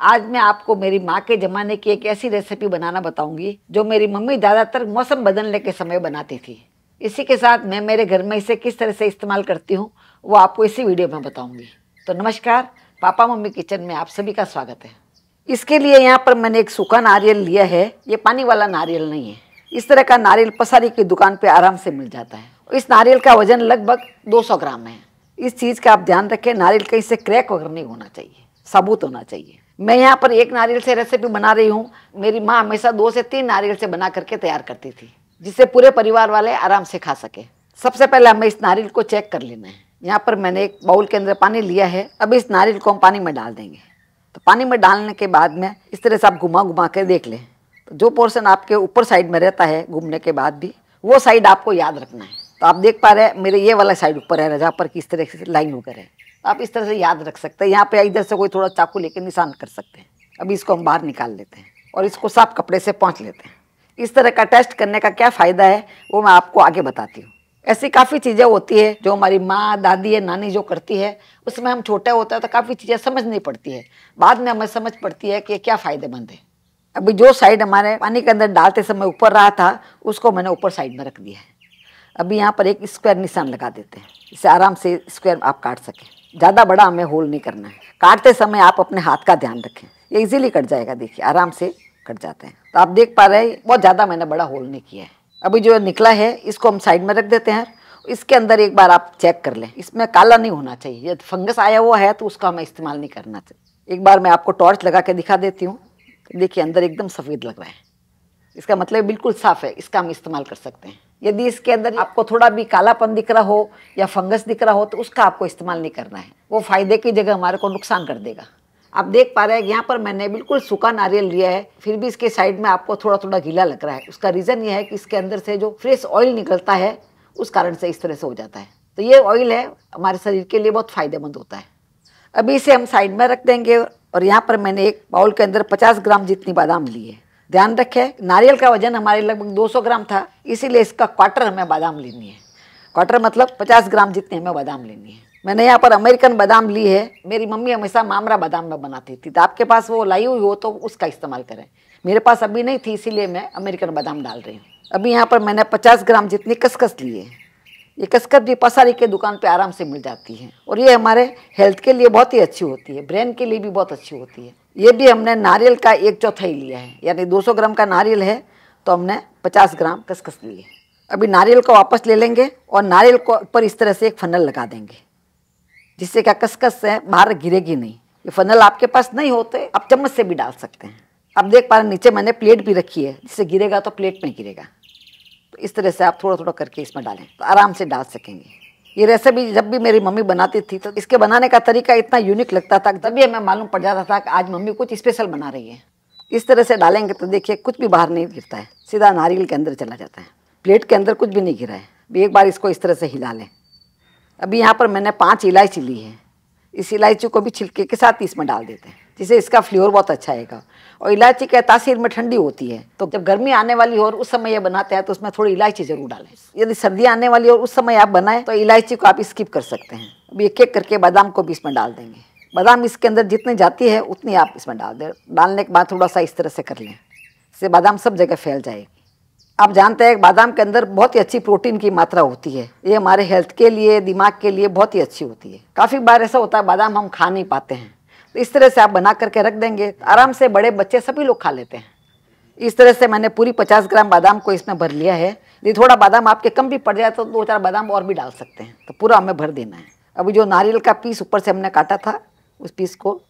आज मैं आपको मेरी माँ के ज़माने की एक ऐसी रेसिपी बनाना बताऊंगी जो मेरी मम्मी ज़्यादातर मौसम बदलने के समय बनाती थी इसी के साथ मैं मेरे घर में इसे किस तरह से इस्तेमाल करती हूँ वो आपको इसी वीडियो में बताऊँगी तो नमस्कार पापा मम्मी किचन में आप सभी का स्वागत है इसके लिए यहाँ पर मैंने एक सूखा नारियल लिया है ये पानी वाला नारियल नहीं है इस तरह का नारियल पसारी की दुकान पर आराम से मिल जाता है इस नारियल का वजन लगभग 200 ग्राम है इस चीज़ का आप ध्यान रखें नारियल कहीं से क्रैक वगैरह नहीं होना चाहिए साबुत होना चाहिए मैं यहाँ पर एक नारियल से रेसिपी बना रही हूँ मेरी माँ हमेशा दो से तीन नारियल से बना करके तैयार करती थी जिससे पूरे परिवार वाले आराम से खा सके सबसे पहले हमें इस नारियल को चेक कर लेना है यहाँ पर मैंने एक बाउल के अंदर पानी लिया है अब इस नारियल को हम पानी में डाल देंगे तो पानी में डालने के बाद में इस तरह से आप घुमा घुमा कर देख लें तो जो पोर्शन आपके ऊपर साइड में रहता है घूमने के बाद भी वो साइड आपको याद रखना है तो आप देख पा रहे हैं मेरे ये वाला साइड ऊपर है जहाँ पर किस तरह से लाइन वगैरह है आप इस तरह से याद रख सकते हैं यहाँ पे इधर से कोई थोड़ा चाकू लेके निशान कर सकते हैं अभी इसको हम बाहर निकाल लेते हैं और इसको साफ कपड़े से पहुँच लेते हैं इस तरह का टेस्ट करने का क्या फ़ायदा है वो मैं आपको आगे बताती हूँ ऐसी काफ़ी चीज़ें होती है जो हमारी माँ दादी या नानी जो करती है उसमें हम छोटे होते हैं तो काफ़ी चीज़ें समझ नहीं पड़ती है बाद में हमें समझ पड़ती है कि क्या फ़ायदेमंद है अभी जो साइड हमारे पानी के अंदर डालते समय ऊपर रहा था उसको मैंने ऊपर साइड में रख दिया है अभी यहाँ पर एक स्क्वायर निशान लगा देते हैं इसे आराम से स्क्वायर आप काट सकें ज़्यादा बड़ा हमें होल नहीं करना है काटते समय आप अपने हाथ का ध्यान रखें ये इजीली कट जाएगा देखिए आराम से कट जाते हैं तो आप देख पा रहे हैं बहुत ज़्यादा मैंने बड़ा होल नहीं किया है अभी जो निकला है इसको हम साइड में रख देते हैं इसके अंदर एक बार आप चेक कर लें इसमें काला नहीं होना चाहिए यदि फंगस आया हुआ है तो उसका हमें इस्तेमाल नहीं करना चाहिए एक बार मैं आपको टॉर्च लगा के दिखा देती हूँ देखिए अंदर एकदम सफ़ेद लग रहा है इसका मतलब बिल्कुल साफ है इसका हम इस्तेमाल कर सकते हैं यदि इसके अंदर आपको थोड़ा भी कालापन दिख रहा हो या फंगस दिख रहा हो तो उसका आपको इस्तेमाल नहीं करना है वो फ़ायदे की जगह हमारे को नुकसान कर देगा आप देख पा रहे हैं यहाँ पर मैंने बिल्कुल सूखा नारियल लिया है फिर भी इसके साइड में आपको थोड़ा थोड़ा गीला लग रहा है उसका रीज़न यह है कि इसके अंदर से जो फ्रेश ऑयल निकलता है उस कारण से इस तरह से हो जाता है तो ये ऑयल है हमारे शरीर के लिए बहुत फ़ायदेमंद होता है अभी इसे हम साइड में रख देंगे और यहाँ पर मैंने एक बाउल के अंदर पचास ग्राम जितनी बादाम ली है ध्यान रखें नारियल का वजन हमारे लगभग 200 ग्राम था इसीलिए इसका क्वार्टर हमें बादाम लेनी है क्वार्टर मतलब 50 ग्राम जितने हमें बादाम लेनी है मैंने यहाँ पर अमेरिकन बादाम ली है मेरी मम्मी हमेशा मामरा बादाम में बनाती थी तो आपके पास वो लाई हुई हो तो उसका इस्तेमाल करें मेरे पास अभी नहीं थी इसीलिए मैं अमेरिकन बादाम डाल रही हूँ अभी यहाँ पर मैंने पचास ग्राम जितनी कसकस ली है ये कसकस भी पसारी के दुकान पर आराम से मिल जाती है और ये हमारे हेल्थ के लिए बहुत ही अच्छी होती है ब्रेन के लिए भी बहुत अच्छी होती है ये भी हमने नारियल का एक चौथाई लिया है यानी 200 ग्राम का नारियल है तो हमने 50 ग्राम कसकस ली है अभी नारियल को वापस ले लेंगे और नारियल को पर इस तरह से एक फनल लगा देंगे जिससे क्या कसकस है बाहर गिरेगी नहीं ये फनल आपके पास नहीं होते आप चम्मच से भी डाल सकते हैं आप देख पा रहे नीचे मैंने प्लेट भी रखी है जिससे गिरेगा तो प्लेट में गिरेगा तो इस तरह से आप थोड़ा थोड़ा करके इसमें डालें तो आराम से डाल सकेंगे ये रेसिपी जब भी मेरी मम्मी बनाती थी तो इसके बनाने का तरीका इतना यूनिक लगता था जब भी हमें मालूम पड़ जाता था कि आज मम्मी कुछ स्पेशल बना रही है इस तरह से डालेंगे तो देखिए कुछ भी बाहर नहीं गिरता है सीधा नारियल के अंदर चला जाता है प्लेट के अंदर कुछ भी नहीं गिरा है एक बार इसको इस तरह से हिला लें अभी यहाँ पर मैंने पाँच इलायची ली है इस इलायची को भी छिलके के साथ इसमें डाल देते हैं जिसे इसका फ्लेवर बहुत अच्छा आएगा और इलायची का तासीर में ठंडी होती है तो जब गर्मी आने वाली हो और उस समय ये बनाते हैं तो उसमें थोड़ी इलायची जरूर डालें यदि सर्दी आने वाली हो और उस समय आप बनाएं तो इलायची को आप स्किप कर सकते हैं अब एक एक करके बादाम को भी इसमें डाल देंगे बादाम इसके अंदर जितनी जाती है उतनी आप इसमें डाल दें डालने के बाद थोड़ा सा इस तरह से कर लें इससे बादाम सब जगह फैल जाएगी आप जानते हैं बादाम के अंदर बहुत ही अच्छी प्रोटीन की मात्रा होती है ये हमारे हेल्थ के लिए दिमाग के लिए बहुत ही अच्छी होती है काफ़ी बार ऐसा होता है बादाम हम खा नहीं पाते हैं इस तरह से आप बना करके रख देंगे आराम से बड़े बच्चे सभी लोग खा लेते हैं इस तरह से मैंने पूरी पचास ग्राम बादाम को इसमें भर लिया है यदि थोड़ा बादाम आपके कम भी पड़ जाए तो दो चार बादाम और भी डाल सकते हैं तो पूरा हमें भर देना है अभी जो नारियल का पीस ऊपर से हमने काटा था उस पीस को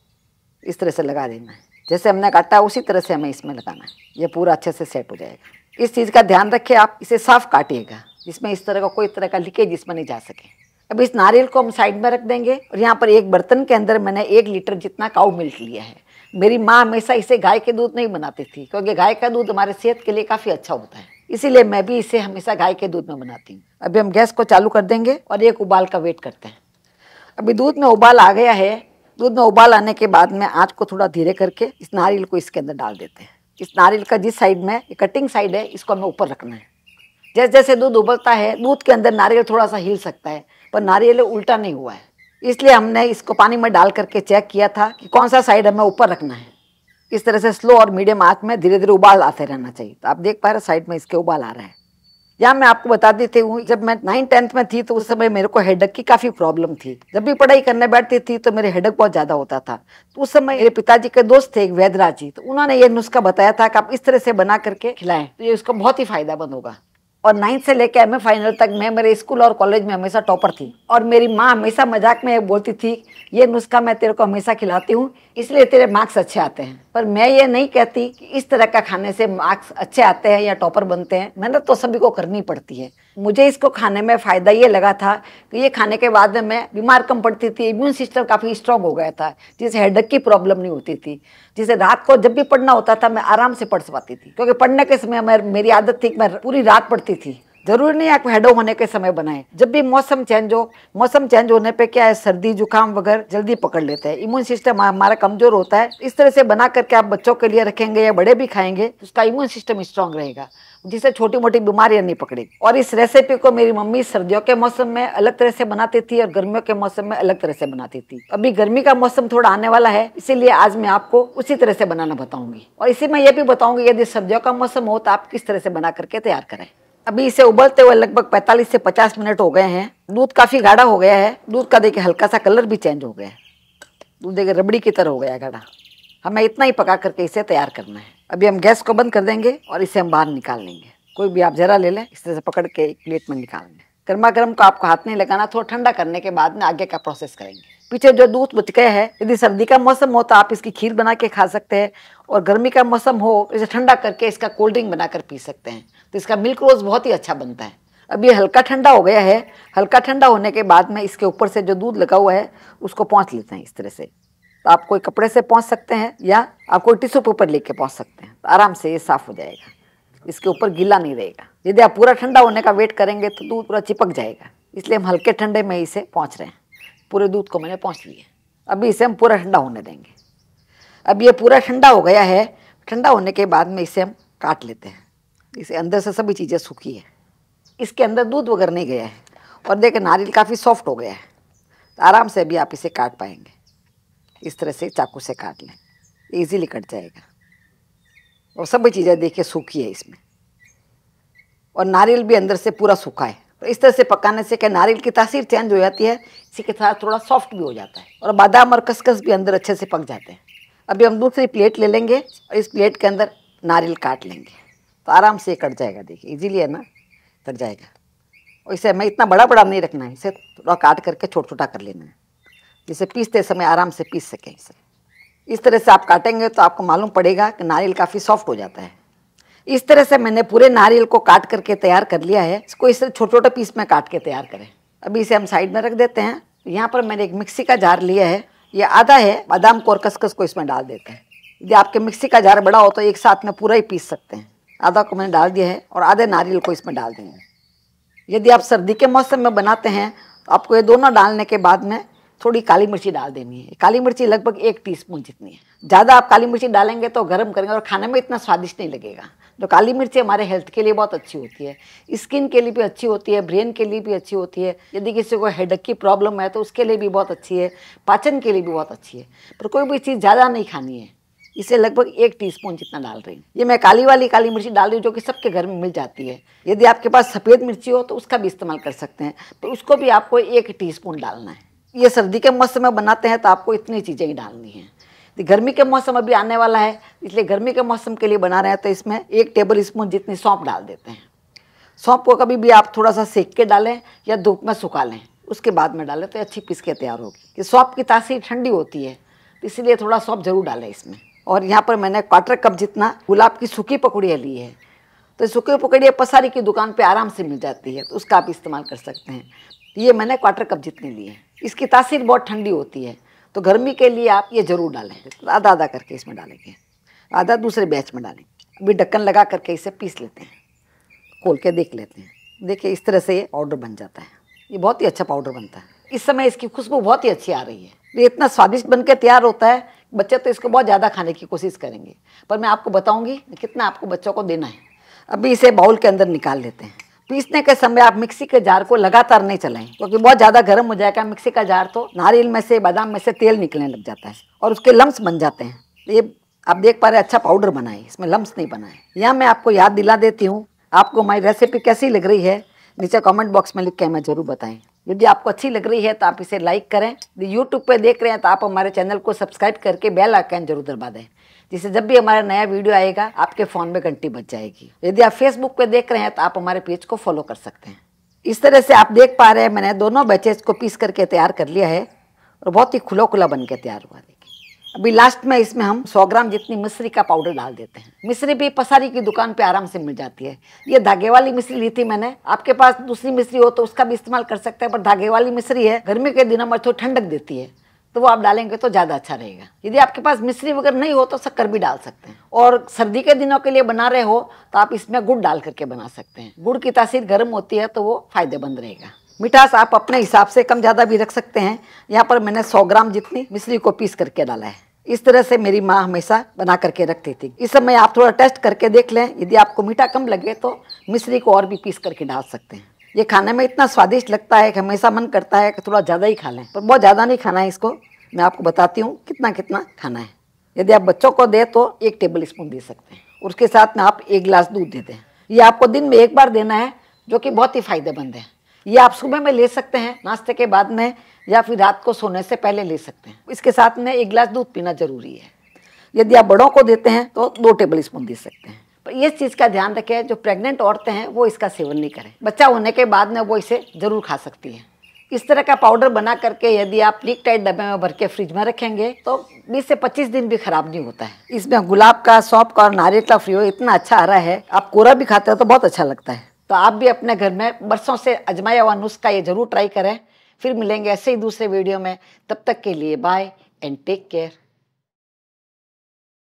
इस तरह से लगा देना है जैसे हमने काटा उसी तरह से हमें इसमें लगाना है ये पूरा अच्छे से सेट हो जाएगा इस चीज़ का ध्यान रखें आप इसे साफ काटिएगा जिसमें इस तरह का कोई तरह का लीकेज इसमें नहीं जा सके अब इस नारियल को हम साइड में रख देंगे और यहाँ पर एक बर्तन के अंदर मैंने एक लीटर जितना काऊ मिल्क लिया है मेरी माँ हमेशा इसे गाय के दूध नहीं बनाती थी क्योंकि गाय का दूध हमारे सेहत के लिए काफ़ी अच्छा होता है इसीलिए मैं भी इसे हमेशा गाय के दूध में बनाती हूँ अभी हम गैस को चालू कर देंगे और एक उबाल का वेट करते हैं अभी दूध में उबाल आ गया है दूध में उबाल आने के बाद में आँच को थोड़ा धीरे करके इस नारियल को इसके अंदर डाल देते हैं इस नारियल का जिस साइड में कटिंग साइड है इसको हमें ऊपर रखना है जैसे जैसे दूध उबलता है दूध के अंदर नारियल थोड़ा सा हिल सकता है पर नारियल उल्टा नहीं हुआ है इसलिए हमने इसको पानी में डाल करके चेक किया था कि कौन सा साइड हमें ऊपर रखना है इस तरह से स्लो और मीडियम आँच में धीरे धीरे उबाल आते रहना चाहिए तो आप देख पा रहे साइड में इसके उबाल आ रहा है या मैं आपको बता देती हूँ जब मैं नाइन टेंथ में थी तो उस समय मेरे को हेडक की काफ़ी प्रॉब्लम थी जब भी पढ़ाई करने बैठती थी तो मेरे हेडक बहुत ज़्यादा होता था तो उस समय मेरे पिताजी के दोस्त थे एक वैदराज जी तो उन्होंने ये नुस्खा बताया था कि आप इस तरह से बना करके खिलाएं तो ये उसका बहुत ही फायदेमंद होगा और नाइन्थ से लेकर एम फाइनल तक मैं मेरे स्कूल और कॉलेज में हमेशा टॉपर थी और मेरी माँ हमेशा मजाक में बोलती थी ये नुस्खा मैं तेरे को हमेशा खिलाती हूँ इसलिए तेरे मार्क्स अच्छे आते हैं पर मैं ये नहीं कहती कि इस तरह का खाने से मार्क्स अच्छे आते हैं या टॉपर बनते हैं मेहनत तो सभी को करनी पड़ती है मुझे इसको खाने में फ़ायदा ये लगा था कि ये खाने के बाद मैं बीमार कम पड़ती थी इम्यून सिस्टम काफ़ी स्ट्रांग हो गया था जिससे हेडक की प्रॉब्लम नहीं होती थी जिसे रात को जब भी पढ़ना होता था मैं आराम से पढ़ पाती थी क्योंकि पढ़ने के समय मेरी आदत थी कि मैं पूरी रात पढ़ती थी जरूरी नहीं आपको हेडो होने के समय बनाए जब भी मौसम चेंज हो मौसम चेंज होने पे क्या है सर्दी जुकाम वगैरह जल्दी पकड़ लेते हैं इम्यून सिस्टम हमारा कमजोर होता है इस तरह से बना करके आप बच्चों के लिए रखेंगे या बड़े भी खाएंगे तो उसका इम्यून सिस्टम स्ट्रांग रहेगा जिससे छोटी मोटी बीमारियां नहीं पकड़ेगी और इस रेसिपी को मेरी मम्मी सर्दियों के मौसम में अलग तरह से बनाती थी और गर्मियों के मौसम में अलग तरह से बनाती थी अभी गर्मी का मौसम थोड़ा आने वाला है इसीलिए आज मैं आपको उसी तरह से बनाना बताऊंगी और इसी में यह भी बताऊंगी यदि सर्दियों का मौसम हो तो आप किस तरह से बना करके तैयार करें अभी इसे उबलते हुए लगभग 45 से 50 मिनट हो गए हैं दूध काफ़ी गाढ़ा हो गया है दूध का देखिए हल्का सा कलर भी चेंज हो गया है दूध देखिए रबड़ी की तरह हो गया गाढ़ा हमें इतना ही पका करके इसे तैयार करना है अभी हम गैस को बंद कर देंगे और इसे हम बाहर निकाल लेंगे कोई भी आप जरा ले लें इस तरह से पकड़ के एक प्लेट में निकाल लें गर्मा गर्म को आपको हाथ नहीं लगाना थोड़ा ठंडा करने के बाद में आगे का प्रोसेस करेंगे पीछे जो दूध मुचके हैं यदि सर्दी का मौसम हो तो आप इसकी खीर बना के खा सकते हैं और गर्मी का मौसम हो इसे ठंडा करके इसका कोल्ड ड्रिंक बनाकर पी सकते हैं तो इसका मिल्क रोज़ बहुत ही अच्छा बनता है अब ये हल्का ठंडा हो गया है हल्का ठंडा होने के बाद में इसके ऊपर से जो दूध लगा हुआ है उसको पहुँच लेते हैं इस तरह से तो आप कोई कपड़े से पहुँच सकते हैं या आप कोई टिश्यू पेपर लेके पहुँच सकते हैं तो आराम से ये साफ़ हो जाएगा इसके ऊपर गीला नहीं रहेगा यदि आप पूरा ठंडा होने का वेट करेंगे तो दूध पूरा चिपक जाएगा इसलिए हम हल्के ठंडे में इसे पहुँच रहे हैं पूरे दूध को मैंने पहुँच लिया अभी इसे हम पूरा ठंडा होने देंगे अब ये पूरा ठंडा हो गया है ठंडा होने के बाद में इसे हम काट लेते हैं इसे अंदर से सभी चीज़ें सूखी है इसके अंदर दूध वगैरह नहीं गया है और देखें नारियल काफ़ी सॉफ्ट हो गया है तो आराम से अभी आप इसे काट पाएंगे इस तरह से चाकू से काट लें ईजीली कट जाएगा और सभी चीज़ें देखिए सूखी है इसमें और नारियल भी अंदर से पूरा सूखा है तो इस तरह से पकाने से क्या नारियल की तासीर चेंज हो जाती है इसी के साथ थोड़ा सॉफ्ट भी हो जाता है और बादाम और खसखस भी अंदर अच्छे से पक जाते हैं अभी हम दूसरी प्लेट ले लेंगे और इस प्लेट के अंदर नारियल काट लेंगे तो आराम से कट जाएगा देखिए इजीली है ना कट जाएगा और इसे हमें इतना बड़ा बड़ा नहीं रखना है इसे थोड़ा काट करके छोटा छोटा कर लेना है जिसे पीसते समय आराम से पीस सकें इसे इस तरह से आप काटेंगे तो आपको मालूम पड़ेगा कि नारियल काफ़ी सॉफ्ट हो जाता है इस तरह से मैंने पूरे नारियल को काट करके तैयार कर लिया है इसको इस तरह छोटे छोटे पीस में काट के तैयार करें अभी इसे हम साइड में रख देते हैं यहाँ पर मैंने एक मिक्सी का जार लिया है ये आधा है बादाम को और कसकस को इसमें डाल देते हैं यदि आपके मिक्सी का जार बड़ा हो तो एक साथ में पूरा ही पीस सकते हैं आधा को मैंने डाल दिया है और आधे नारियल को इसमें डाल देंगे यदि आप सर्दी के मौसम में बनाते हैं तो आपको ये दोनों डालने के बाद में थोड़ी काली मिर्ची डाल देनी है काली मिर्ची लगभग एक टीस्पून जितनी है ज़्यादा आप काली मिर्ची डालेंगे तो गर्म करेंगे और खाने में इतना स्वादिष्ट नहीं लगेगा तो काली मिर्ची हमारे हेल्थ के लिए बहुत अच्छी होती है स्किन के लिए भी अच्छी होती है ब्रेन के लिए भी अच्छी होती है यदि किसी को हेडक की प्रॉब्लम है तो उसके लिए भी बहुत अच्छी है पाचन के लिए भी बहुत अच्छी है पर कोई भी चीज़ ज़्यादा नहीं खानी है इसे लगभग एक स्पून जितना डाल रही हूँ ये मैं काली वाली काली मिर्ची डाल रही हूँ जो कि सबके घर में मिल जाती है यदि आपके पास सफ़ेद मिर्ची हो तो उसका भी इस्तेमाल कर सकते हैं तो उसको भी आपको एक स्पून डालना है ये सर्दी के मौसम में बनाते हैं तो आपको इतनी चीज़ें ही डालनी हैं तो गर्मी के मौसम अभी आने वाला है इसलिए गर्मी के मौसम के लिए बना रहे हैं तो इसमें एक टेबल स्पून जितनी सौंप डाल देते हैं सौंप को कभी भी आप थोड़ा सा सेक के डालें या धूप में सुखा लें उसके बाद में डालें तो अच्छी पीस के तैयार होगी कि सौंप की तासीर ठंडी होती है तो इसीलिए थोड़ा सौंप ज़रूर डालें इसमें और यहाँ पर मैंने क्वार्टर कप जितना गुलाब की सूखी पकौड़ियाँ ली है तो सूखी पकौड़ियाँ पसारी की दुकान पर आराम से मिल जाती है तो उसका आप इस्तेमाल कर सकते हैं ये मैंने क्वार्टर कप जितनी ली है इसकी तासीर बहुत ठंडी होती है तो गर्मी के लिए आप ये ज़रूर डालें आधा आधा करके इसमें डालेंगे आधा दूसरे बैच में डालेंगे अभी ढक्कन लगा करके इसे पीस लेते हैं खोल के देख लेते हैं देखिए इस तरह से ये पाउडर बन जाता है ये बहुत ही अच्छा पाउडर बनता है इस समय इसकी खुशबू बहुत ही अच्छी आ रही है ये इतना स्वादिष्ट बन के तैयार होता है बच्चे तो इसको बहुत ज़्यादा खाने की कोशिश करेंगे पर मैं आपको बताऊँगी कितना आपको बच्चों को देना है अभी इसे बाउल के अंदर निकाल लेते हैं पीसने के समय आप मिक्सी के जार को लगातार नहीं चलाएं क्योंकि बहुत ज़्यादा गर्म हो जाएगा मिक्सी का जार तो नारियल में से बादाम में से तेल निकलने लग जाता है और उसके लम्स बन जाते हैं ये आप देख पा रहे अच्छा पाउडर बनाए इसमें लम्स नहीं बनाए यह मैं आपको याद दिला देती हूँ आपको हमारी रेसिपी कैसी लग रही है नीचे कमेंट बॉक्स में लिख के हमें ज़रूर बताएं यदि आपको अच्छी लग रही है तो आप इसे लाइक करें यदि यूट्यूब पर देख रहे हैं तो आप हमारे चैनल को सब्सक्राइब करके बेल आइकन जरूर दबा दें जिससे जब भी हमारा नया वीडियो आएगा आपके फ़ोन में घंटी बच जाएगी यदि आप फेसबुक पे देख रहे हैं तो आप हमारे पेज को फॉलो कर सकते हैं इस तरह से आप देख पा रहे हैं मैंने दोनों बैचेज को पीस करके तैयार कर लिया है और बहुत ही खुला खुला बन के तैयार हुआ देखिए अभी लास्ट में इसमें हम 100 ग्राम जितनी मिश्री का पाउडर डाल देते हैं मिश्री भी पसारी की दुकान पे आराम से मिल जाती है ये धागे वाली मिश्री ली थी मैंने आपके पास दूसरी मिश्री हो तो उसका भी इस्तेमाल कर सकते हैं पर धागे वाली मिश्री है गर्मी के दिनों में तो ठंडक देती है तो वो आप डालेंगे तो ज़्यादा अच्छा रहेगा यदि आपके पास मिश्री वगैरह नहीं हो तो शक्कर भी डाल सकते हैं और सर्दी के दिनों के लिए बना रहे हो तो आप इसमें गुड़ डाल करके बना सकते हैं गुड़ की तासीर गर्म होती है तो वो फायदेमंद रहेगा मिठास आप अपने हिसाब से कम ज़्यादा भी रख सकते हैं यहाँ पर मैंने सौ ग्राम जितनी मिश्री को पीस करके डाला है इस तरह से मेरी माँ हमेशा बना करके रखती थी इस समय आप थोड़ा टेस्ट करके देख लें यदि आपको मीठा कम लगे तो मिश्री को और भी पीस करके डाल सकते हैं ये खाने में इतना स्वादिष्ट लगता है कि हमेशा मन करता है कि थोड़ा ज़्यादा ही खा लें पर बहुत ज़्यादा नहीं खाना है इसको मैं आपको बताती हूँ कितना कितना खाना है यदि आप बच्चों को दें तो एक टेबल स्पून दे सकते हैं उसके साथ में आप एक गिलास दूध दे दें ये आपको दिन में एक बार देना है जो कि बहुत ही फायदेमंद है ये आप सुबह में ले सकते हैं नाश्ते के बाद में या फिर रात को सोने से पहले ले सकते हैं इसके साथ में एक गिलास दूध पीना जरूरी है यदि आप बड़ों को देते हैं तो दो टेबल स्पून दे सकते हैं इस चीज़ का ध्यान रखें जो प्रेग्नेंट औरतें हैं वो इसका सेवन नहीं करें बच्चा होने के बाद में वो इसे ज़रूर खा सकती हैं इस तरह का पाउडर बना करके यदि आप लीक टाइट डब्बे में भर के फ्रिज में रखेंगे तो 20 से 25 दिन भी खराब नहीं होता है इसमें गुलाब का सौंप का और नारियल का फ्रियो इतना अच्छा आ रहा है आप कोरा भी खाते हो तो बहुत अच्छा लगता है तो आप भी अपने घर में बरसों से अजमाया हुआ नुस्खा ये जरूर ट्राई करें फिर मिलेंगे ऐसे ही दूसरे वीडियो में तब तक के लिए बाय एंड टेक केयर